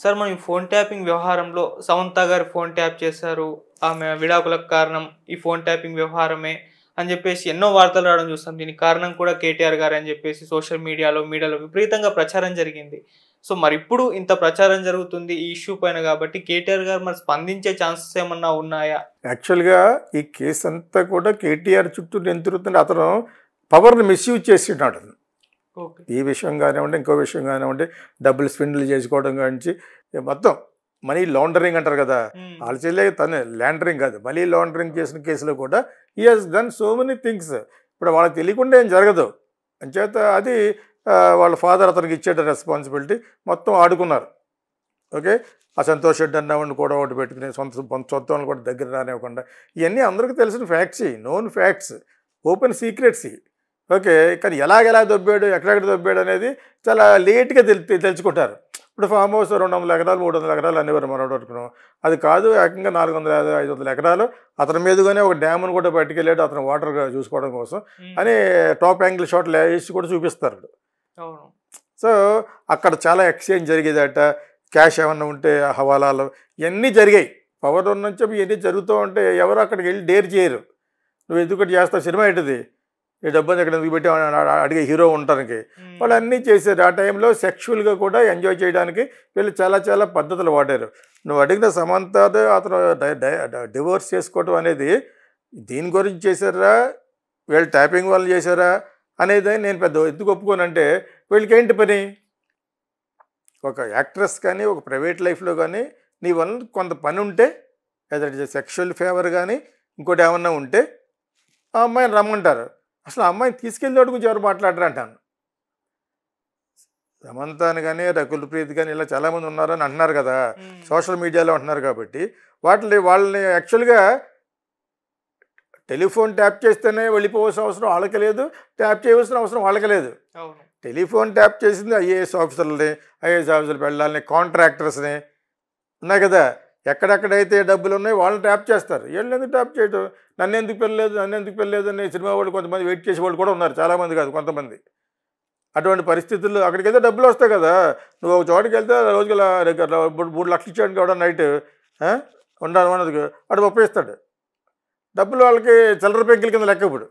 Sir మనం ఈ phone tapping వ్యవహారంలో సమంత గారు ఫోన్ ట్యాప్ చేశారు ఆమె విడాకులకు కారణం ఈ ఫోన్ ట్యాపింగ్ వ్యవహారమే అని చెప్పేసి ఎన్నో వార్తలు రావడం చూస్తాం దీనికి కారణం కూడా కేటీఆర్ గారు అని చెప్పేసి సోషల్ మీడియాలో మీడియాలో విపరీతంగా ప్రచారం జరిగింది సో మరి ఇప్పుడు ఇంత ప్రచారం జరుగుతుంది ఈ ఇష్యూ పైన కాబట్టి కేటీఆర్ గారు మరి స్పందించే ఛాన్సెస్ ఏమన్నా ఉన్నాయా యాక్చువల్గా ఈ కేసు అంతా కూడా కేటీఆర్ చుట్టూ నేను తిరుగుతుంటే అతను పవర్ని మిస్యూజ్ చేసినాడు ఈ విషయం కానివ్వండి ఇంకో విషయం కానివ్వండి డబ్బులు స్పిండిల్ చేసుకోవడం కానించి మొత్తం మనీ లాండరింగ్ అంటారు కదా వాళ్ళు చెల్లే తను లాండరింగ్ కాదు మనీ లాండరింగ్ చేసిన కేసులో కూడా ఈ has done so many things ఇప్పుడు వాళ్ళకి తెలియకుండా ఏం జరగదు అంచేత అది వాళ్ళ ఫాదర్ అతనికి ఇచ్చేట రెస్పాన్సిబిలిటీ మొత్తం ఆడుకున్నారు ఓకే ఆ సంతోష్ రెడ్డి అన్నవాడిని కూడా ఒకటి పెట్టుకుని సొంత సొంత వాళ్ళని కూడా దగ్గర రానివ్వకుండా ఇవన్నీ అందరికీ తెలిసిన facts known facts open secrets okay కానీ ఎలాగెలా దొబ్బాడు ఎక్కడెక్కడ దొబ్బాడు అనేది చాలా లేట్గా తెలి తెలుసుకుంటారు ఇప్పుడు ఫామ్ హౌస్ రెండు వందల ఎకరాలు మూడు వందల ఎకరాలు అనేవారు మనం అనుకున్నాం అది కాదు ఏకంగా నాలుగు వందల ఐదు వందల ఎకరాలు అతని మీదుగానే ఒక డ్యామ్ను కూడా పట్టుకెళ్ళాడు అతను వాటర్ చూసుకోవడం కోసం అని టాప్ యాంగిల్ షాట్ వేసి కూడా చూపిస్తారు సో అక్కడ చాలా ఎక్స్చేంజ్ జరిగేదట క్యాష్ ఏమన్నా ఉంటే హవాలాలు ఇవన్నీ జరిగాయి పవర్ నుంచి ఇవన్నీ జరుగుతూ ఉంటే ఎవరు అక్కడికి వెళ్ళి డేర్ చేయరు నువ్వు ఎందుకంటే చేస్తావు సినిమా ఏంటిది ఈ డబ్బుని ఇక్కడ ఎందుకు పెట్టామని అడిగే హీరో ఉండటానికి వాళ్ళు అన్నీ చేశారు ఆ టైంలో సెక్షువల్గా కూడా ఎంజాయ్ చేయడానికి వీళ్ళు చాలా చాలా పద్ధతులు వాడారు నువ్వు అడిగిన సమంత అతను డివోర్స్ చేసుకోవటం అనేది దీని గురించి చేశారా వీళ్ళు ట్యాపింగ్ వాళ్ళు చేశారా అనేది నేను పెద్ద ఎందుకు ఒప్పుకోనంటే వీళ్ళకి ఏంటి పని ఒక యాక్ట్రెస్ కానీ ఒక ప్రైవేట్ లైఫ్లో కానీ నీ వల్ల కొంత పని ఉంటే ఏదైతే సెక్షువల్ ఫేవర్ కానీ ఇంకోటి ఏమన్నా ఉంటే ఆ అమ్మాయిని రమ్మంటారు అసలు అమ్మాయిని తీసుకెళ్ళి అడుగు ఎవరు మాట్లాడరా అంటాను సమంతాని కానీ రకుల్ ప్రీత్ కానీ ఇలా చాలామంది ఉన్నారని అంటున్నారు కదా సోషల్ మీడియాలో అంటున్నారు కాబట్టి వాటిని వాళ్ళని యాక్చువల్గా టెలిఫోన్ ట్యాప్ చేస్తేనే వెళ్ళిపోవాల్సిన అవసరం వాళ్ళకి లేదు ట్యాప్ చేయవలసిన అవసరం వాళ్ళకి లేదు టెలిఫోన్ ట్యాప్ చేసింది ఐఏఎస్ ఆఫీసర్లని ఐఏఎస్ ఆఫీసర్లు వెళ్ళాలని కాంట్రాక్టర్స్ని ఉన్నాయి కదా ఎక్కడెక్కడైతే డబ్బులు ఉన్నాయో వాళ్ళని ట్యాప్ చేస్తారు వీళ్ళు ఎందుకు ట్యాప్ చేయడం నన్ను ఎందుకు పెళ్ళలేదు నన్ను ఎందుకు పెళ్ళలేదు అనే సినిమా వాళ్ళు కొంతమంది వెయిట్ చేసే వాళ్ళు కూడా ఉన్నారు చాలామంది కాదు కొంతమంది అటువంటి పరిస్థితుల్లో అక్కడికి వెళ్తే డబ్బులు వస్తాయి కదా నువ్వు ఒక చోటుకి వెళ్తే రోజుకి మూడు లక్షలు ఇచ్చాడు కూడా నైట్ ఉండాలి అన్నది అటు ఒప్పేస్తాడు డబ్బులు వాళ్ళకి చిల్లర పెంకుల కింద లెక్క ఇప్పుడు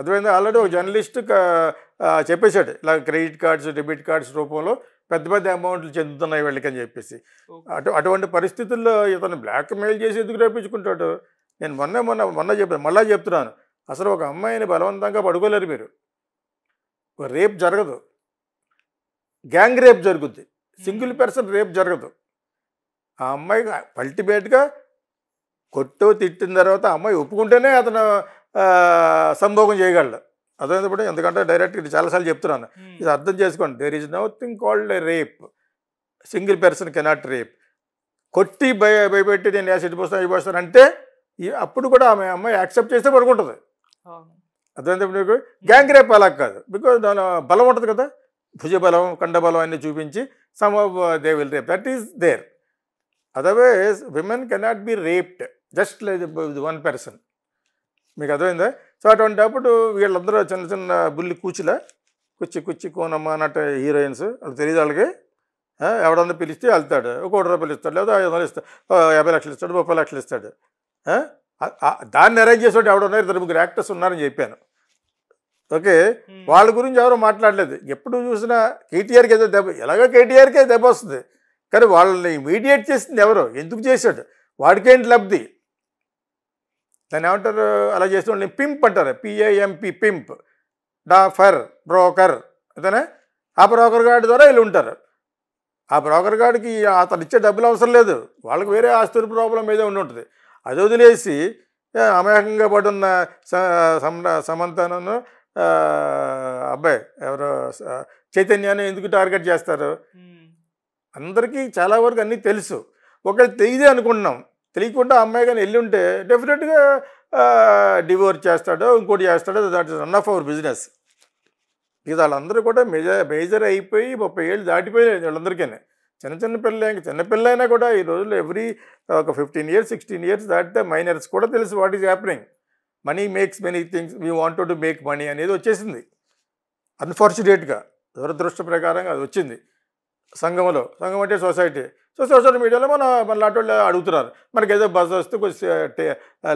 అదేమైంది ఆల్రెడీ ఒక జర్నలిస్ట్ చెప్పేశాడు ఇలా క్రెడిట్ కార్డ్స్ డెబిట్ కార్డ్స్ రూపంలో పెద్ద పెద్ద అమౌంట్లు చెందుతున్నాయి వెళ్ళకని చెప్పేసి అటు అటువంటి పరిస్థితుల్లో ఇతను బ్లాక్ మెయిల్ చేసి ఎందుకు రేపించుకుంటాడు నేను మొన్న మొన్న మొన్న చెప్పాను మళ్ళీ చెప్తున్నాను అసలు ఒక అమ్మాయిని బలవంతంగా పడుకోలేరు మీరు రేప్ జరగదు గ్యాంగ్ రేప్ జరుగుద్ది సింగిల్ పర్సన్ రేప్ జరగదు ఆ అమ్మాయి అల్టిమేట్గా కొట్టు తిట్టిన తర్వాత అమ్మాయి ఒప్పుకుంటేనే అతను సంభోగం చేయగలడు అర్థమైనప్పుడు ఎందుకంటే డైరెక్ట్ ఇది చాలాసార్లు చెప్తున్నాను ఇది అర్థం చేసుకోండి there is nothing called rape single person cannot rape కొట్టి భయ భయపెట్టి నేను యాసిడ్ పోస్తాను ఇవి పోస్తాను అంటే అప్పుడు కూడా ఆమె అమ్మాయి యాక్సెప్ట్ చేస్తే పడుకుంటుంది అర్థమైనప్పుడు మీకు గ్యాంగ్ రేప్ అలా కాదు బికాజ్ దాని బలం ఉంటుంది కదా భుజ కండ బలం అన్ని చూపించి some of they will rape that is there otherwise women cannot be raped just like one person మీకు అర్థమైందా సో అటువంటిప్పుడు వీళ్ళందరూ చిన్న చిన్న బుల్లి కూచిలా కుచ్చి కుచ్చి కోనమ్మ అన్నట్టు హీరోయిన్స్ వాళ్ళు తెలియదు వాళ్ళకి ఎవడన్నా పిలిస్తే వెళ్తాడు ఒక కోటి రూపాయలు ఇస్తాడు లేదా ఐదు వందలు ఇస్తాడు యాభై లక్షలు ఇస్తాడు ముప్పై లక్షలు ఇస్తాడు దాన్ని అరేంజ్ చేసేవాడు ఎవడున్నారు ఇద్దరు ముగ్గురు యాక్టర్స్ ఉన్నారని చెప్పాను ఓకే వాళ్ళ గురించి ఎవరు మాట్లాడలేదు ఎప్పుడు చూసినా కేటీఆర్కి ఏదో దెబ్బ ఎలాగో కేటీఆర్కే దెబ్బ వస్తుంది కానీ వాళ్ళని మీడియేట్ చేసింది ఎవరు ఎందుకు చేశాడు వాడికేంటి లబ్ధి దాన్ని ఏమంటారు అలా చేస్తుండే పింప్ అంటారు పిఏఎంపి పింప్ డాఫర్ బ్రోకర్ అయితేనే ఆ బ్రోకర్ గార్డు ద్వారా వీళ్ళు ఉంటారు ఆ బ్రోకర్ గార్డుకి అతను ఇచ్చే డబ్బులు అవసరం లేదు వాళ్ళకి వేరే ఆస్తుల ప్రాబ్లం ఏదో ఉండి ఉంటుంది అది వదిలేసి అమాయకంగా పడున్న సమంతనను అబ్బాయి ఎవరు చైతన్యాన్ని ఎందుకు టార్గెట్ చేస్తారు అందరికీ చాలా వరకు అన్నీ తెలుసు ఒకవేళ తెగిదే అనుకుంటున్నాం తెలియకుండా అమ్మాయి కానీ వెళ్ళి ఉంటే డెఫినెట్గా డివోర్స్ చేస్తాడో ఇంకోటి చేస్తాడో that is run of our business ఇక వాళ్ళందరూ కూడా మేజర్ మేజర్ అయిపోయి ముప్పై ఏళ్ళు దాటిపోయి వాళ్ళందరికీ చిన్న చిన్న పిల్లలు ఇంకా చిన్నపిల్ల అయినా కూడా ఈ రోజుల్లో ఎవ్రీ ఒక ఫిఫ్టీన్ ఇయర్స్ సిక్స్టీన్ ఇయర్స్ దాటితే మైనర్స్ కూడా తెలుసు what is happening money makes many things we want to make money అనేది వచ్చేసింది అన్ఫార్చునేట్గా దురదృష్ట ప్రకారంగా అది వచ్చింది సంఘంలో సంఘం అంటే సొసైటీ సో సోషల్ మీడియాలో మన మన లాంటి వాళ్ళు అడుగుతున్నారు మనకి ఏదో బస్ వస్తే కొంచెం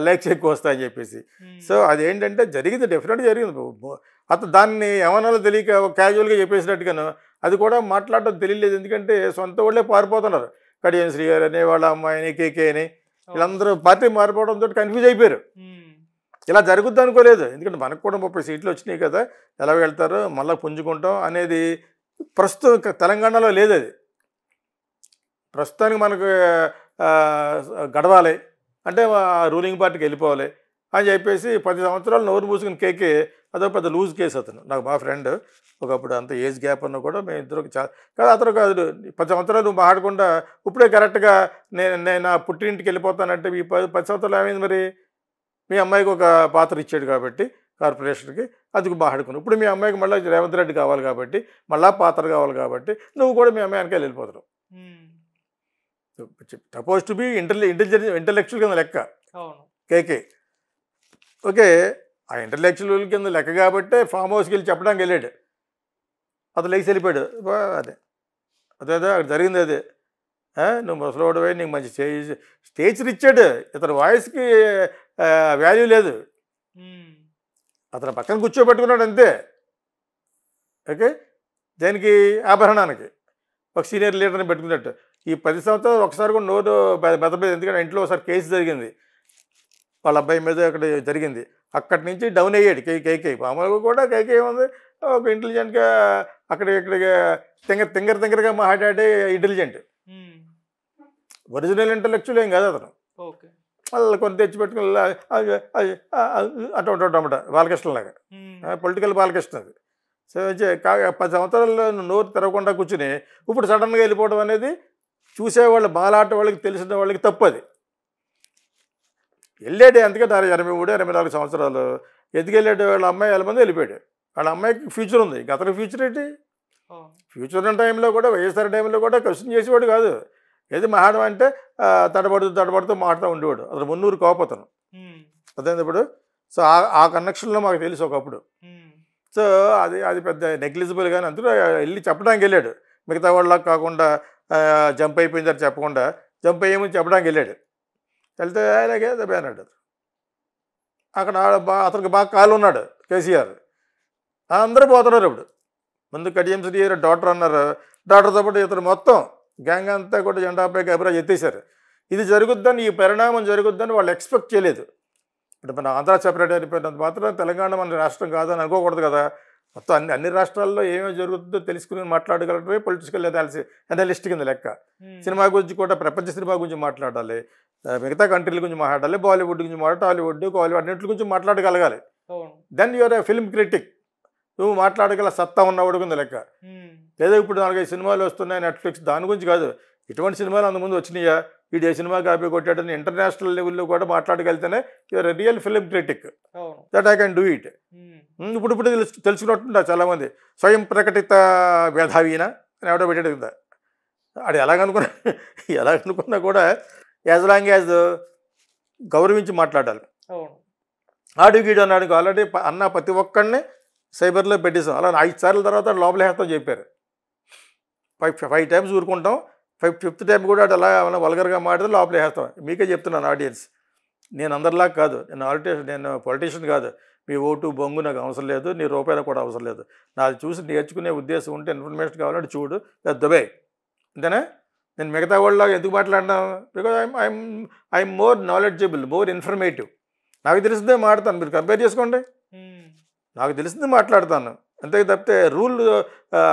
లైక్స్ ఎక్కువ వస్తాయని చెప్పేసి సో hmm. అదేంటంటే జరిగింది డెఫినెట్గా జరిగింది అతను దాన్ని ఏమన్నా తెలియక క్యాజువల్గా చెప్పేసినట్టుగాను అది కూడా మాట్లాడటం తెలియలేదు ఎందుకంటే సొంత వాళ్ళే పారిపోతున్నారు కడియం శ్రీగారు అని వాళ్ళ అమ్మాయిని కేకే అని వీళ్ళందరూ పార్టీ మారిపోవడంతో కన్ఫ్యూజ్ అయిపోయారు hmm. ఇలా జరుగుద్ది అనుకోలేదు ఎందుకంటే మనకు కూడా ముప్పై సీట్లు వచ్చినాయి కదా ఎలా వెళ్తారు మళ్ళీ పుంజుకుంటాం అనేది ప్రస్తుతం తెలంగాణలో లేదు అది ప్రస్తుతానికి మనకు గడవాలి అంటే రూలింగ్ పార్టీకి వెళ్ళిపోవాలి అని చెప్పేసి పది సంవత్సరాలు నోరు మూసుకుని కేకే అదో పెద్ద లూజ్ కేసు అతను నాకు మా ఫ్రెండ్ ఒకప్పుడు అంత ఏజ్ గ్యాప్ అన్న కూడా మేము ఇద్దరు చాలా కాదు అతను కాదు పది సంవత్సరాలు నువ్వు మాట్లాడకుండా ఇప్పుడే కరెక్ట్గా నేను నేను నా పుట్టింటికి వెళ్ళిపోతానంటే మీ పది పది సంవత్సరాలు ఏమైంది మరి మీ అమ్మాయికి ఒక పాత్ర ఇచ్చాడు కాబట్టి కార్పొరేషన్కి అదికు బాహాడుకున్నావు ఇప్పుడు మీ అమ్మాయికి మళ్ళీ రేవంత్ రెడ్డి కావాలి కాబట్టి మళ్ళీ పాత్ర కావాలి కాబట్టి నువ్వు కూడా మీ అమ్మాయి వెనకాల వెళ్ళిపోతున్నావు suppose to be intelligence intelligence intellectual కింద లెక్క కేకే ఓకే ఆ ఇంటలెక్చువల్ కింద లెక్క కాబట్టి ఫామ్ హౌస్కి వెళ్ళి చెప్పడానికి వెళ్ళాడు అతను లేచి వెళ్ళిపోయాడు అదే అదే అదే అక్కడ జరిగింది అదే నువ్వు ముసలోడవే నీకు మంచి స్టేజ్ స్టేజ్ ఇచ్చాడు ఇతని వాయిస్కి వాల్యూ లేదు అతను పక్కన కూర్చోబెట్టుకున్నాడు అంతే ఓకే దానికి ఆభరణానికి ఒక సీనియర్ లీడర్ని పెట్టుకున్నట్టు ఈ పది సంవత్సరాలు ఒకసారి కూడా నోరు బెదపలేదు ఎందుకంటే ఇంట్లో ఒకసారి కేసు జరిగింది వాళ్ళ అబ్బాయి మీద అక్కడ జరిగింది అక్కడి నుంచి డౌన్ అయ్యాడు కే కేకే మామూలుగా కూడా కేకే ఉంది ఒక ఇంటెలిజెంట్గా అక్కడ ఇక్కడిగా తింగ తింగర తింగరగా మాట్లాడే ఇంటెలిజెంట్ ఒరిజినల్ ఇంటలెక్చువల్ ఏం కాదు అతను ఓకే వాళ్ళు కొన్ని తెచ్చి పెట్టుకుని అటు అన్నమాట బాలకృష్ణలాగా పొలిటికల్ బాలకృష్ణ అది సో పది సంవత్సరాల్లో నోరు తెరవకుండా కూర్చుని ఇప్పుడు సడన్గా వెళ్ళిపోవడం అనేది చూసేవాళ్ళు బాలాట వాళ్ళకి తెలిసిన వాళ్ళకి తప్పది వెళ్ళాడు అందుకే ఎనభై మూడు ఎనభై నాలుగు సంవత్సరాలు ఎందుకు వెళ్ళాడు వాళ్ళ అమ్మాయి వాళ్ళ మంది వెళ్ళిపోయాడు వాళ్ళ అమ్మాయికి ఫ్యూచర్ ఉంది గతలో ఫ్యూచర్ ఏంటి ఫ్యూచర్ ఉన్న టైంలో కూడా వైఎస్ఆర్ టైంలో కూడా క్వశ్చన్ చేసేవాడు కాదు ఏది మహాడం అంటే తడబడుతూ తడబడుతూ మాటతో ఉండేవాడు అతను మున్నూరు కోపతను అదే ఇప్పుడు సో ఆ కనెక్షన్లో మాకు తెలుసు ఒకప్పుడు సో అది అది పెద్ద నెగ్లిజిబుల్ కానీ అందరూ వెళ్ళి చెప్పడానికి వెళ్ళాడు మిగతా వాళ్ళకి కాకుండా జంప్ అయిపోయిందని చెప్పకుండా జంప్ అయ్యేమని చెప్పడానికి వెళ్ళాడు వెళ్తే అలాగే అన్నాడు అక్కడ అతనికి బాగా కాలు ఉన్నాడు కేసీఆర్ అందరూ పోతున్నారు ఇప్పుడు ముందు కడియం శ్రీ డాక్టర్ అన్నారు డాక్టర్తో పాటు ఇతను మొత్తం గ్యాంగ్ అంతా కూడా జెండాపై అభిరాజ్ ఎత్తేసారు ఇది జరుగుద్దని ఈ పరిణామం జరుగుద్దని వాళ్ళు ఎక్స్పెక్ట్ చేయలేదు ఇప్పుడు మన ఆంధ్ర సెపరేట్ అయిపోయినంత మాత్రం తెలంగాణ మన రాష్ట్రం కాదని అనుకోకూడదు కదా మొత్తం అన్ని అన్ని రాష్ట్రాల్లో ఏమేమి జరుగుతుందో తెలుసుకుని మాట్లాడగలటమే పొలిటికల్ అనాలిసి అనాలిస్ట్ కింద లెక్క సినిమా గురించి కూడా ప్రపంచ సినిమా గురించి మాట్లాడాలి మిగతా కంట్రీల గురించి మాట్లాడాలి బాలీవుడ్ గురించి మాట్లాడాలి టాలీవుడ్ కాలీవుడ్ అన్నింటి గురించి మాట్లాడగలగాలి దెన్ యువర్ ఫిల్మ్ క్రిటిక్ నువ్వు మాట్లాడగల సత్తా ఉన్నవాడు కింద లెక్క లేదా ఇప్పుడు నాలుగైదు సినిమాలు వస్తున్నాయి నెట్ఫ్లిక్స్ దాని గురించి కాదు ఇటువంటి సినిమాలు అందుముందు వచ్చినాయా వీడు ఏ సినిమా కాపీ కొట్టాడని ఇంటర్నేషనల్ లెవెల్లో కూడా మాట్లాడగలితేనే your real film critic that I can do it ఇప్పుడు ఇప్పుడు తెలుసు తెలుసుకున్నట్టుంటా చాలామంది స్వయం ప్రకటిత మేధావీన అని ఎవడో పెట్టాడు కదా అది ఎలాగనుకున్నా ఎలాగనుకున్నా కూడా యాజ్ లాంగ్ యాజ్ గౌరవించి మాట్లాడాలి ఆడు గీడు అన్నాడు ఆల్రెడీ అన్న ప్రతి ఒక్కడిని సైబర్లో పెట్టేసాం అలా ఐదు సార్లు తర్వాత లోపలేస్తాం చెప్పారు ఫైవ్ ఫైవ్ టైమ్స్ ఊరుకుంటాం ఫైవ్ ఫిఫ్త్ టైం కూడా అలా ఏమైనా వల్గర్గా మాట్లాడితే హేస్తాం మీకే చెప్తున్నాను ఆడియన్స్ నేను అందరిలా కాదు నేను ఆడిటేషన్ నేను పొలిటీషియన్ కాదు మీ ఓటు బొంగు నాకు అవసరం లేదు నీ రూపాయలు కూడా అవసరం లేదు నాది చూసి నేర్చుకునే ఉద్దేశం ఉంటే ఇన్ఫర్మేషన్ కావాలంటే చూడు దుబాయ్ అంతేనా నేను మిగతా వాళ్ళ ఎందుకు మాట్లాడినా because I'm I'm I'm more knowledgeable more informative నాకు తెలిసిందే మాడతాను మీరు కంపేర్ చేసుకోండి నాకు తెలిసింది మాట్లాడతాను అంతే తప్పితే రూల్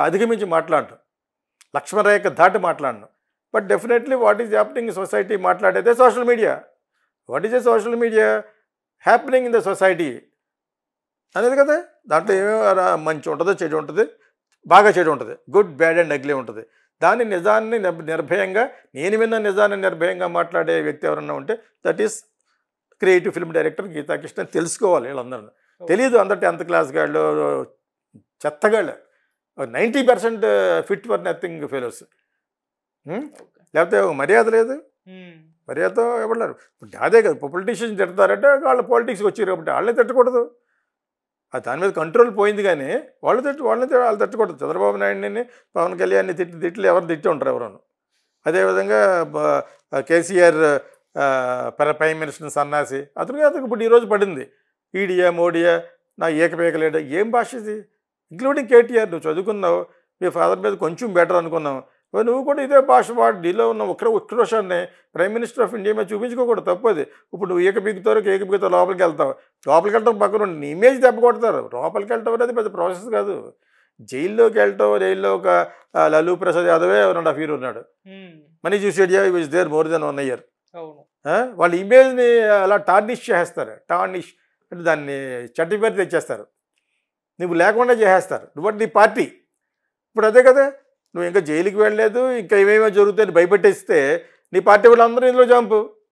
అధిగమించి మాట్లాడటం లక్ష్మణరేఖ దాటి మాట్లాడను but definitely what is happening society మాట్లాడేదే social media what is a social media happening in the society అనేది కదా దాంట్లో ఏమేమి మంచి ఉంటుందో చెడు ఉంటుంది బాగా చెడు ఉంటుంది గుడ్ బ్యాడ్ అండ్ అగ్లీ ఉంటుంది దాన్ని నిజాన్ని నిర్భయంగా నేను విన్న నిజాన్ని నిర్భయంగా మాట్లాడే వ్యక్తి ఎవరన్నా ఉంటే that is creative film director Geetha Krishna తెలుసుకోవాలి వీళ్ళందరూ తెలీదు అందరి టెన్త్ క్లాస్ గాళ్ళు చెత్తగాళ్ళు ninety percent fit for nothing fellows లేకపోతే మర్యాద లేదు మర్యాద ఇవ్వలేరు ఇప్పుడు అదే కదా పొలిటీషియన్స్ తిడతారంటే వాళ్ళు పాలిటిక్స్ వచ్చారు కాబట్టి వాళ్ళని తిట్టకూడదు దాని మీద కంట్రోల్ పోయింది కానీ వాళ్ళు తిట్టు వాళ్ళని వాళ్ళు తిట్టకూడదు చంద్రబాబు నాయుడిని పవన్ కళ్యాణ్ని తిట్టి తిట్లు ఎవరు తిట్టి ఉంటారు ఎవరు అదేవిధంగా కేసీఆర్ ప్రైమ్ మినిస్టర్ సన్నాసి అతనికి అతనికి ఇప్పుడు ఈరోజు పడింది ఈడియా e మోడియా నా లేడా ఏం భాష ఇది ఇంక్లూడింగ్ కేటీఆర్ నువ్వు చదువుకున్నావు మీ ఫాదర్ మీద కొంచెం బెటర్ అనుకున్నావు నువ్వు కూడా ఇదే భాష వాడు నీలో ఉన్న ఉక్ర ఉక్రోషాన్ని ప్రైమ్ మినిస్టర్ ఆఫ్ ఇండియా మీద చూపించుకోకూడదు తప్పది ఇప్పుడు నువ్వు ఏకబిగుతారు ఏకబిగుతో లోపలికి వెళ్తావు లోపలికి వెళ్ళడం పక్కన నీ ఇమేజ్ దెబ్బ కొడతారు లోపలికి వెళ్ళటం అనేది పెద్ద ప్రాసెస్ కాదు జైల్లోకి వెళ్ళటం జైల్లో ఒక లలూ ప్రసాద్ యాదవే రెండు హాఫ్ ఇయర్ ఉన్నాడు మనీ చూసేడియా with there more than one year వాళ్ళ ఇమేజ్ని అలా టార్నిష్ చేస్తారు టార్నిష్ దాన్ని చట్టి పేరు తెచ్చేస్తారు నువ్వు లేకుండా చేసేస్తారు నువ్వు నీ పార్టీ ఇప్పుడు అదే కదా నువ్వు ఇంకా జైలుకి వెళ్ళలేదు ఇంకా ఏమేమో జరుగుతాయని భయపెట్టేస్తే నీ పార్టీ వాళ్ళందరూ ఇందులో జంపు